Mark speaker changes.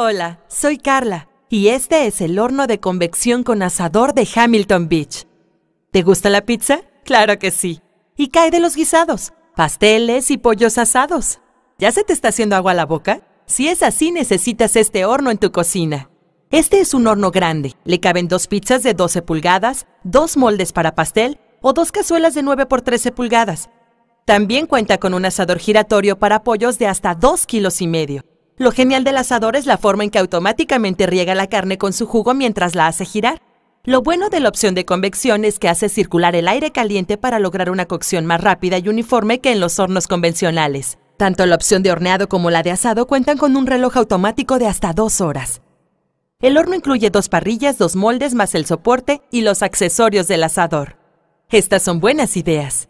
Speaker 1: Hola,
Speaker 2: soy
Speaker 3: Carla y este es el horno de convección con asador de Hamilton Beach. ¿Te gusta la pizza? Claro que sí. Y cae de los guisados, pasteles y pollos asados. ¿Ya se te está haciendo agua a la boca? Si es así, necesitas este horno en tu cocina. Este es un horno grande. Le caben dos pizzas de 12 pulgadas, dos moldes para pastel o dos cazuelas de 9 por 13 pulgadas. También cuenta con un asador giratorio para pollos de hasta 2 kilos y medio. Lo genial del asador es la forma en que automáticamente riega la carne con su jugo mientras la hace girar. Lo bueno de la opción de convección es que hace circular el aire caliente para lograr una cocción más rápida y uniforme que en los hornos convencionales. Tanto la opción de horneado como la de asado cuentan con un reloj automático de hasta dos horas. El horno incluye dos parrillas, dos moldes más el soporte y los accesorios del asador. Estas son buenas ideas.